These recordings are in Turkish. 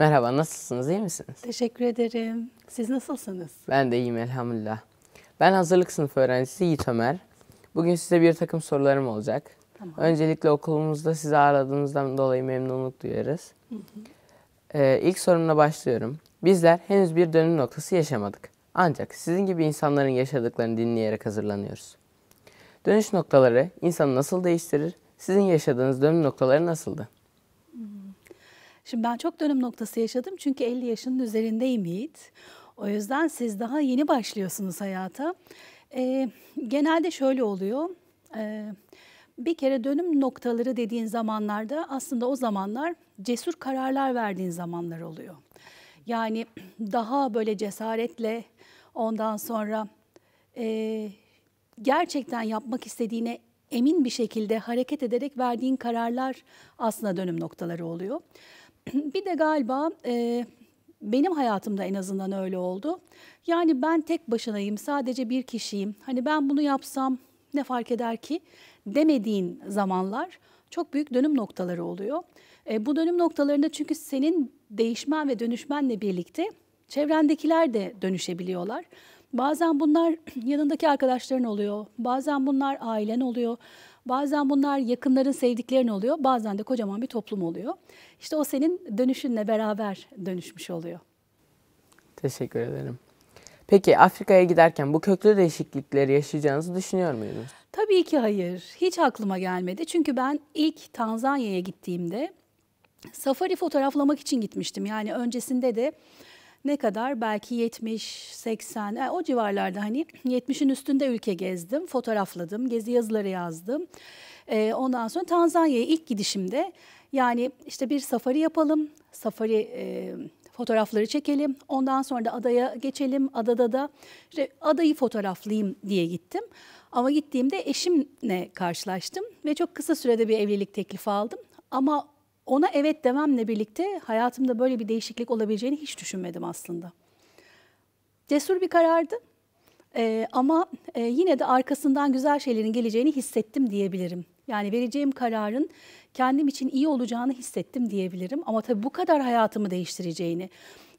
Merhaba, nasılsınız? İyi misiniz? Teşekkür ederim. Siz nasılsınız? Ben de iyiyim elhamdülillah. Ben hazırlık sınıf öğrencisi Yiğit Ömer. Bugün size bir takım sorularım olacak. Tamam. Öncelikle okulumuzda sizi ağırladığımızdan dolayı memnunluk duyarız. Hı hı. Ee, ilk sorumla başlıyorum. Bizler henüz bir dönüm noktası yaşamadık. Ancak sizin gibi insanların yaşadıklarını dinleyerek hazırlanıyoruz. Dönüş noktaları insanı nasıl değiştirir? Sizin yaşadığınız dönüm noktaları nasıldı? Şimdi ben çok dönüm noktası yaşadım çünkü 50 yaşının üzerindeyim Yiğit. O yüzden siz daha yeni başlıyorsunuz hayata. Ee, genelde şöyle oluyor. Ee, bir kere dönüm noktaları dediğin zamanlarda aslında o zamanlar cesur kararlar verdiğin zamanlar oluyor. Yani daha böyle cesaretle ondan sonra e, gerçekten yapmak istediğine emin bir şekilde hareket ederek verdiğin kararlar aslında dönüm noktaları oluyor. bir de galiba e, benim hayatımda en azından öyle oldu. Yani ben tek başınayım, sadece bir kişiyim. Hani ben bunu yapsam ne fark eder ki demediğin zamanlar çok büyük dönüm noktaları oluyor. E, bu dönüm noktalarında çünkü senin değişmen ve dönüşmenle birlikte çevrendekiler de dönüşebiliyorlar. Bazen bunlar yanındaki arkadaşların oluyor, bazen bunlar ailen oluyor, Bazen bunlar yakınların sevdiklerin oluyor, bazen de kocaman bir toplum oluyor. İşte o senin dönüşünle beraber dönüşmüş oluyor. Teşekkür ederim. Peki Afrika'ya giderken bu köklü değişiklikleri yaşayacağınızı düşünüyor muydunuz? Tabii ki hayır. Hiç aklıma gelmedi. Çünkü ben ilk Tanzanya'ya gittiğimde safari fotoğraflamak için gitmiştim. Yani öncesinde de ne kadar belki 70, 80 e, o civarlarda hani 70'in üstünde ülke gezdim, fotoğrafladım, gezi yazıları yazdım. E, ondan sonra Tanzanya'ya ilk gidişimde yani işte bir safari yapalım, safari e, fotoğrafları çekelim. Ondan sonra da adaya geçelim. Adada da işte adayı fotoğraflayayım diye gittim. Ama gittiğimde eşimle karşılaştım ve çok kısa sürede bir evlilik teklifi aldım. Ama ona evet dememle birlikte hayatımda böyle bir değişiklik olabileceğini hiç düşünmedim aslında. Cesur bir karardı. Ee, ama e, yine de arkasından güzel şeylerin geleceğini hissettim diyebilirim. Yani vereceğim kararın kendim için iyi olacağını hissettim diyebilirim. Ama tabii bu kadar hayatımı değiştireceğini,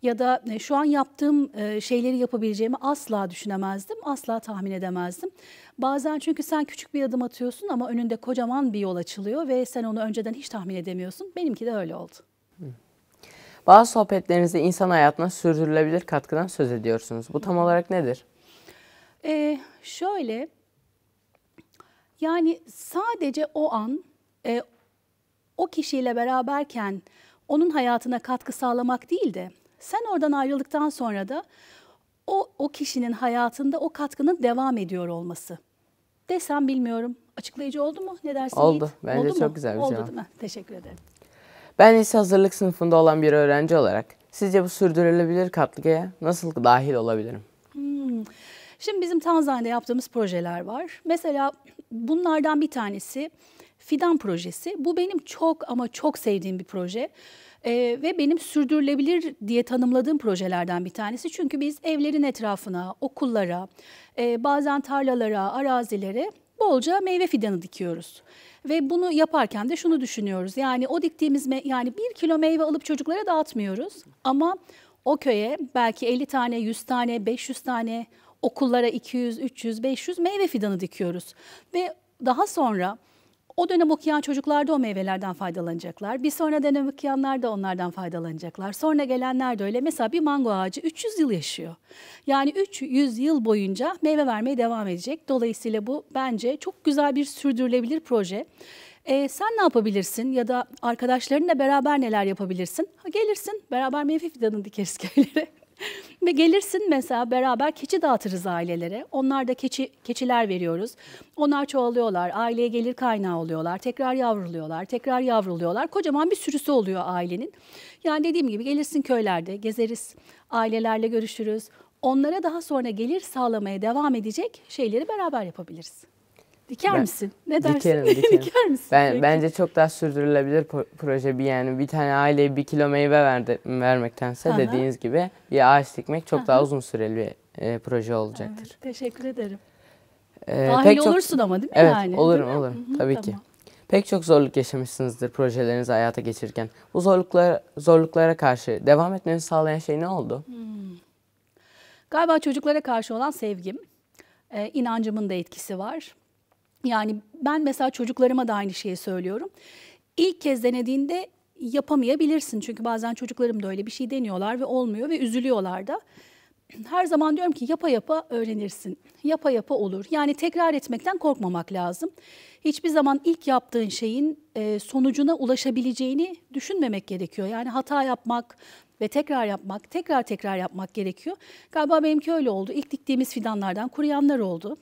ya da e, şu an yaptığım e, şeyleri yapabileceğimi asla düşünemezdim, asla tahmin edemezdim. Bazen çünkü sen küçük bir adım atıyorsun ama önünde kocaman bir yol açılıyor ve sen onu önceden hiç tahmin edemiyorsun. Benimki de öyle oldu. Bazı sohbetlerinizde insan hayatına sürdürülebilir katkıdan söz ediyorsunuz. Bu tam olarak nedir? Ee, şöyle, yani sadece o an e, o kişiyle beraberken onun hayatına katkı sağlamak değil de sen oradan ayrıldıktan sonra da o, o kişinin hayatında o katkının devam ediyor olması. Desem bilmiyorum. Açıklayıcı oldu mu? Ne dersin Oldu. Yiğit? Bence oldu çok mu? güzel bir Oldu değil mi? Teşekkür ederim. Ben ise hazırlık sınıfında olan bir öğrenci olarak sizce bu sürdürülebilir katkıya nasıl dahil olabilirim? Hmm. Şimdi bizim Tanzanya'da yaptığımız projeler var. Mesela bunlardan bir tanesi fidan projesi. Bu benim çok ama çok sevdiğim bir proje. E, ve benim sürdürülebilir diye tanımladığım projelerden bir tanesi. Çünkü biz evlerin etrafına, okullara, e, bazen tarlalara, arazilere bolca meyve fidanı dikiyoruz. Ve bunu yaparken de şunu düşünüyoruz. Yani o diktiğimiz yani bir kilo meyve alıp çocuklara dağıtmıyoruz. Ama o köye belki 50 tane, 100 tane, 500 tane okullara 200, 300, 500 meyve fidanı dikiyoruz. Ve daha sonra o dönem okuyan çocuklar da o meyvelerden faydalanacaklar. Bir sonra dönem okuyanlar da onlardan faydalanacaklar. Sonra gelenler de öyle. Mesela bir mango ağacı 300 yıl yaşıyor. Yani 300 yıl boyunca meyve vermeye devam edecek. Dolayısıyla bu bence çok güzel bir sürdürülebilir proje. E, sen ne yapabilirsin ya da arkadaşlarınla beraber neler yapabilirsin? Ha, gelirsin beraber meyve fidanını dikeriz köylere. Ve gelirsin mesela beraber keçi dağıtırız ailelere. Onlar da keçi keçiler veriyoruz. Onlar çoğalıyorlar, aileye gelir kaynağı oluyorlar, tekrar yavruluyorlar, tekrar yavruluyorlar. Kocaman bir sürüsü oluyor ailenin. Yani dediğim gibi gelirsin köylerde gezeriz, ailelerle görüşürüz. Onlara daha sonra gelir sağlamaya devam edecek şeyleri beraber yapabiliriz. Diker ben, misin? Ne dersin? Dikerim, dikerim. Diker misin? Ben, Peki. bence çok daha sürdürülebilir proje bir yani bir tane aileye bir kilo meyve verdi, vermektense Aha. dediğiniz gibi bir ağaç dikmek çok Aha. daha uzun süreli bir e, proje olacaktır. Evet, teşekkür ederim. Ee, Dahil pek olursun çok, ama değil mi evet, yani? Evet olurum olurum Hı-hı, tabii tamam. ki. Pek çok zorluk yaşamışsınızdır projelerinizi hayata geçirirken. Bu zorluklara, zorluklara karşı devam etmenizi sağlayan şey ne oldu? Hmm. Galiba çocuklara karşı olan sevgim, e, inancımın da etkisi var. Yani ben mesela çocuklarıma da aynı şeyi söylüyorum. İlk kez denediğinde yapamayabilirsin. Çünkü bazen çocuklarım da öyle bir şey deniyorlar ve olmuyor ve üzülüyorlar da. Her zaman diyorum ki yapa yapa öğrenirsin. Yapa yapa olur. Yani tekrar etmekten korkmamak lazım. Hiçbir zaman ilk yaptığın şeyin e, sonucuna ulaşabileceğini düşünmemek gerekiyor. Yani hata yapmak ve tekrar yapmak, tekrar tekrar yapmak gerekiyor. Galiba benimki öyle oldu. İlk diktiğimiz fidanlardan kuruyanlar oldu.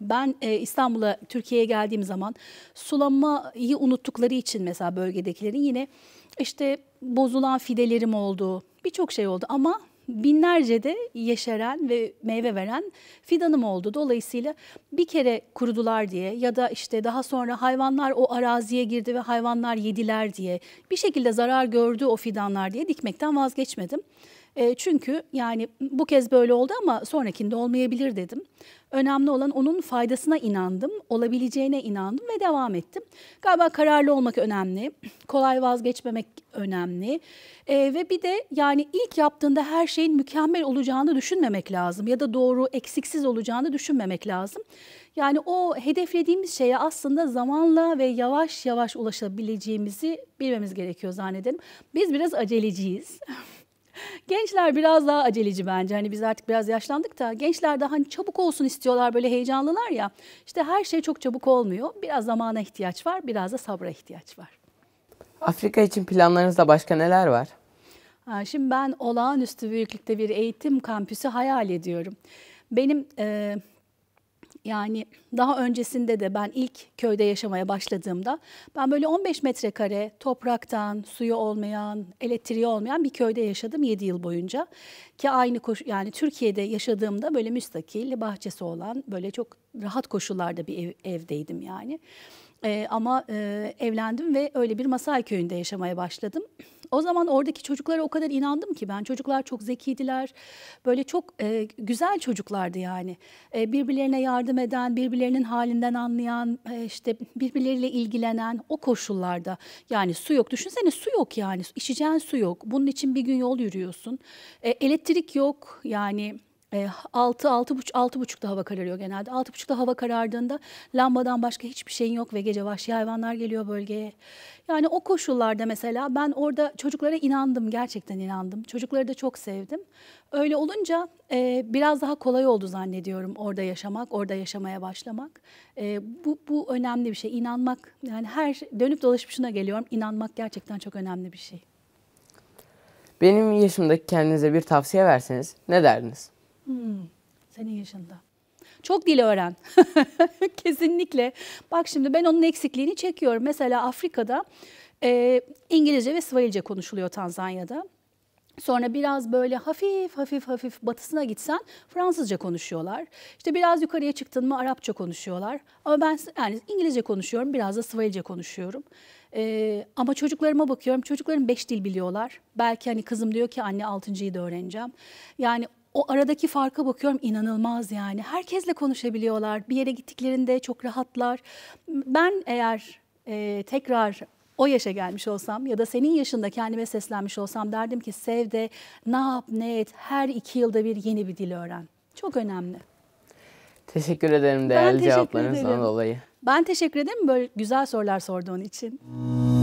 Ben e, İstanbul'a, Türkiye'ye geldiğim zaman sulamayı unuttukları için mesela bölgedekilerin yine işte bozulan fidelerim oldu, birçok şey oldu ama binlerce de yeşeren ve meyve veren fidanım oldu. Dolayısıyla bir kere kurudular diye ya da işte daha sonra hayvanlar o araziye girdi ve hayvanlar yediler diye bir şekilde zarar gördü o fidanlar diye dikmekten vazgeçmedim. E, çünkü yani bu kez böyle oldu ama sonrakinde olmayabilir dedim. Önemli olan onun faydasına inandım, olabileceğine inandım ve devam ettim. Galiba kararlı olmak önemli, kolay vazgeçmemek önemli e, ve bir de yani ilk yaptığında her şeyin mükemmel olacağını düşünmemek lazım ya da doğru, eksiksiz olacağını düşünmemek lazım. Yani o hedeflediğimiz şeye aslında zamanla ve yavaş yavaş ulaşabileceğimizi bilmemiz gerekiyor zannederim. Biz biraz aceleciyiz. gençler biraz daha aceleci bence. Hani biz artık biraz yaşlandık da gençler daha hani çabuk olsun istiyorlar böyle heyecanlılar ya. İşte her şey çok çabuk olmuyor. Biraz zamana ihtiyaç var, biraz da sabra ihtiyaç var. Afrika için planlarınızda başka neler var? Ha, şimdi ben olağanüstü büyüklükte bir eğitim kampüsü hayal ediyorum. Benim e, yani daha öncesinde de ben ilk köyde yaşamaya başladığımda ben böyle 15 metrekare topraktan, suyu olmayan, elektriği olmayan bir köyde yaşadım 7 yıl boyunca. Ki aynı koş yani Türkiye'de yaşadığımda böyle müstakil, bahçesi olan böyle çok rahat koşullarda bir ev, evdeydim yani. Ee, ama e, evlendim ve öyle bir Masai köyünde yaşamaya başladım. O zaman oradaki çocuklara o kadar inandım ki ben. Çocuklar çok zekiydiler. Böyle çok e, güzel çocuklardı yani. E, birbirlerine yardım eden, birbirlerinin halinden anlayan, e, işte birbirleriyle ilgilenen o koşullarda. Yani su yok. Düşünsene su yok yani. İçeceğin su yok. Bunun için bir gün yol yürüyorsun. E, elektrik yok. Yani 6 6 buçuk, 6,5 6,5'da hava kararıyor genelde. 6 6,5'da hava karardığında lambadan başka hiçbir şeyin yok ve gece vahşi hayvanlar geliyor bölgeye. Yani o koşullarda mesela ben orada çocuklara inandım, gerçekten inandım. Çocukları da çok sevdim. Öyle olunca e, biraz daha kolay oldu zannediyorum orada yaşamak, orada yaşamaya başlamak. E, bu, bu önemli bir şey. İnanmak, yani her şey, dönüp dolaşıp şuna geliyorum. İnanmak gerçekten çok önemli bir şey. Benim yaşımdaki kendinize bir tavsiye verseniz ne derdiniz? Hmm, senin yaşında. Çok dil öğren. Kesinlikle. Bak şimdi ben onun eksikliğini çekiyorum. Mesela Afrika'da e, İngilizce ve Swahilice konuşuluyor Tanzanya'da. Sonra biraz böyle hafif hafif hafif batısına gitsen Fransızca konuşuyorlar. İşte biraz yukarıya çıktın mı Arapça konuşuyorlar. Ama ben yani İngilizce konuşuyorum biraz da Swahilice konuşuyorum. Ee, ama çocuklarıma bakıyorum çocukların beş dil biliyorlar. Belki hani kızım diyor ki anne altıncıyı da öğreneceğim. Yani o aradaki farka bakıyorum inanılmaz yani. Herkesle konuşabiliyorlar. Bir yere gittiklerinde çok rahatlar. Ben eğer e, tekrar o yaşa gelmiş olsam ya da senin yaşında kendime seslenmiş olsam derdim ki sev de ne yap ne et her iki yılda bir yeni bir dil öğren. Çok önemli. Teşekkür ederim değerli cevaplarınızdan dolayı. Ben teşekkür ederim böyle güzel sorular sorduğun için.